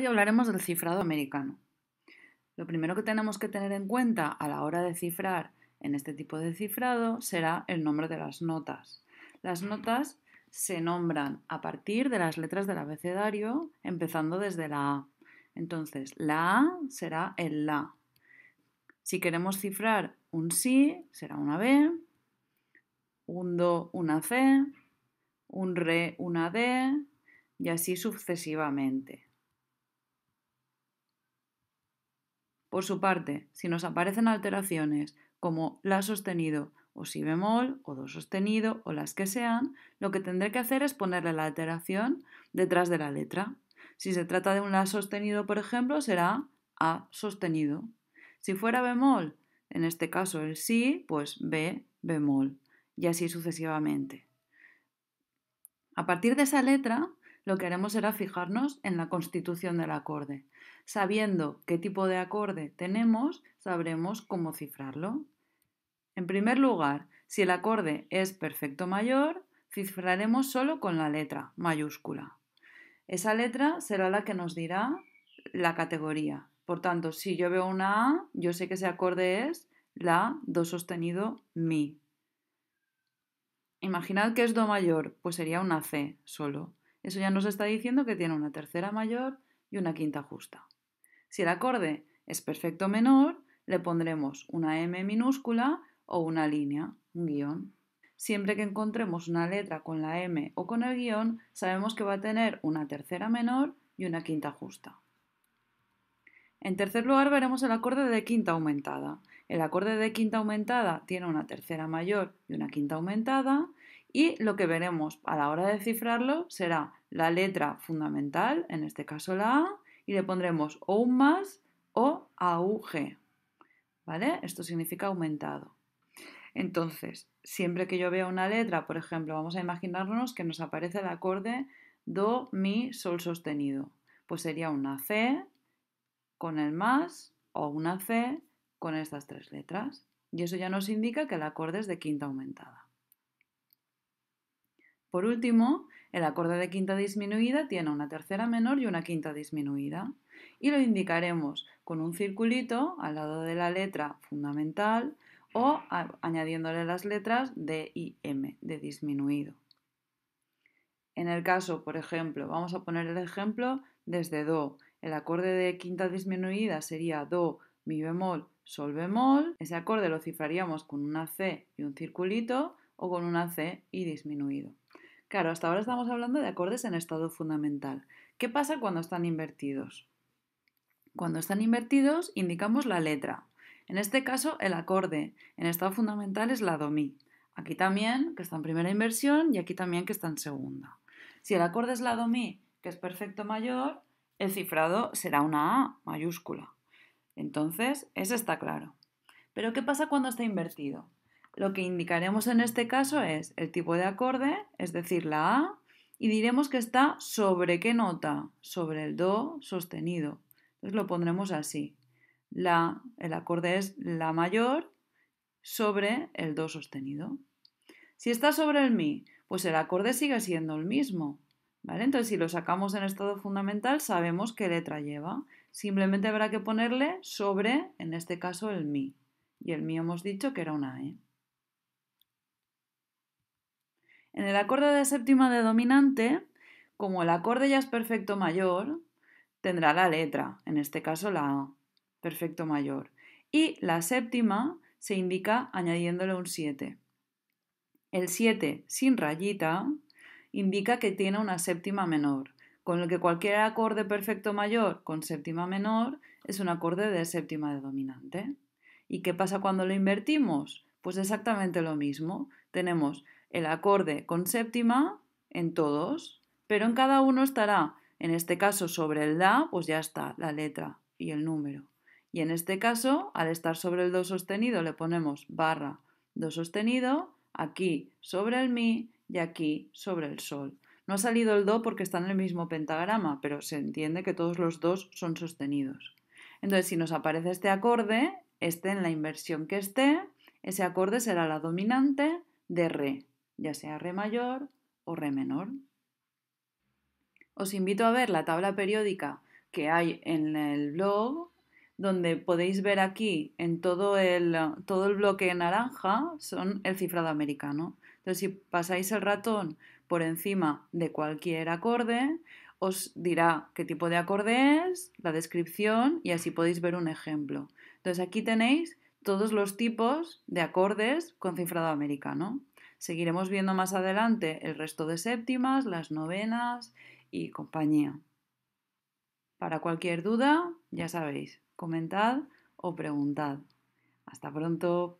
Hoy hablaremos del cifrado americano. Lo primero que tenemos que tener en cuenta a la hora de cifrar en este tipo de cifrado será el nombre de las notas. Las notas se nombran a partir de las letras del abecedario, empezando desde la A. Entonces, la A será el La. Si queremos cifrar un Si, será una B, un Do, una C, un Re, una D, y así sucesivamente. Por su parte, si nos aparecen alteraciones como la sostenido o si bemol o do sostenido o las que sean, lo que tendré que hacer es ponerle la alteración detrás de la letra. Si se trata de un la sostenido, por ejemplo, será a sostenido. Si fuera bemol, en este caso el si, pues b bemol y así sucesivamente. A partir de esa letra lo que haremos será fijarnos en la constitución del acorde. Sabiendo qué tipo de acorde tenemos, sabremos cómo cifrarlo. En primer lugar, si el acorde es perfecto mayor, cifraremos solo con la letra mayúscula. Esa letra será la que nos dirá la categoría. Por tanto, si yo veo una A, yo sé que ese acorde es la do sostenido mi. Imaginad que es do mayor, pues sería una C solo. Eso ya nos está diciendo que tiene una tercera mayor y una quinta justa. Si el acorde es perfecto menor, le pondremos una M minúscula o una línea, un guión. Siempre que encontremos una letra con la M o con el guión, sabemos que va a tener una tercera menor y una quinta justa. En tercer lugar veremos el acorde de quinta aumentada. El acorde de quinta aumentada tiene una tercera mayor y una quinta aumentada, y lo que veremos a la hora de cifrarlo será la letra fundamental, en este caso la A, y le pondremos o un más o AUG. ¿Vale? Esto significa aumentado. Entonces, siempre que yo vea una letra, por ejemplo, vamos a imaginarnos que nos aparece el acorde Do, Mi, Sol sostenido. Pues sería una C con el más o una C con estas tres letras. Y eso ya nos indica que el acorde es de quinta aumentada. Por último, el acorde de quinta disminuida tiene una tercera menor y una quinta disminuida y lo indicaremos con un circulito al lado de la letra fundamental o añadiéndole las letras D y M de disminuido. En el caso, por ejemplo, vamos a poner el ejemplo desde Do. El acorde de quinta disminuida sería Do, mi bemol, sol bemol. Ese acorde lo cifraríamos con una C y un circulito o con una C y disminuido. Claro, hasta ahora estamos hablando de acordes en estado fundamental. ¿Qué pasa cuando están invertidos? Cuando están invertidos indicamos la letra. En este caso, el acorde. En estado fundamental es la do mi. Aquí también, que está en primera inversión, y aquí también, que está en segunda. Si el acorde es la do mi, que es perfecto mayor, el cifrado será una A mayúscula. Entonces, eso está claro. Pero ¿qué pasa cuando está invertido? Lo que indicaremos en este caso es el tipo de acorde, es decir, la A, y diremos que está sobre qué nota, sobre el Do sostenido. Entonces lo pondremos así. La, el acorde es La mayor sobre el Do sostenido. Si está sobre el Mi, pues el acorde sigue siendo el mismo. ¿vale? Entonces si lo sacamos en estado fundamental sabemos qué letra lleva. Simplemente habrá que ponerle sobre, en este caso, el Mi. Y el Mi hemos dicho que era una E. En el acorde de séptima de dominante, como el acorde ya es perfecto mayor, tendrá la letra, en este caso la A, perfecto mayor. Y la séptima se indica añadiéndole un 7. El 7 sin rayita indica que tiene una séptima menor, con lo que cualquier acorde perfecto mayor con séptima menor es un acorde de séptima de dominante. ¿Y qué pasa cuando lo invertimos? Pues exactamente lo mismo. Tenemos el acorde con séptima en todos, pero en cada uno estará, en este caso sobre el DA, pues ya está la letra y el número. Y en este caso, al estar sobre el Do sostenido, le ponemos barra Do sostenido, aquí sobre el Mi y aquí sobre el Sol. No ha salido el Do porque está en el mismo pentagrama, pero se entiende que todos los dos son sostenidos. Entonces, si nos aparece este acorde, esté en la inversión que esté, ese acorde será la dominante de Re ya sea re mayor o re menor. Os invito a ver la tabla periódica que hay en el blog, donde podéis ver aquí en todo el, todo el bloque naranja son el cifrado americano. Entonces, si pasáis el ratón por encima de cualquier acorde, os dirá qué tipo de acorde es, la descripción y así podéis ver un ejemplo. Entonces, aquí tenéis todos los tipos de acordes con cifrado americano. Seguiremos viendo más adelante el resto de séptimas, las novenas y compañía. Para cualquier duda, ya sabéis, comentad o preguntad. Hasta pronto.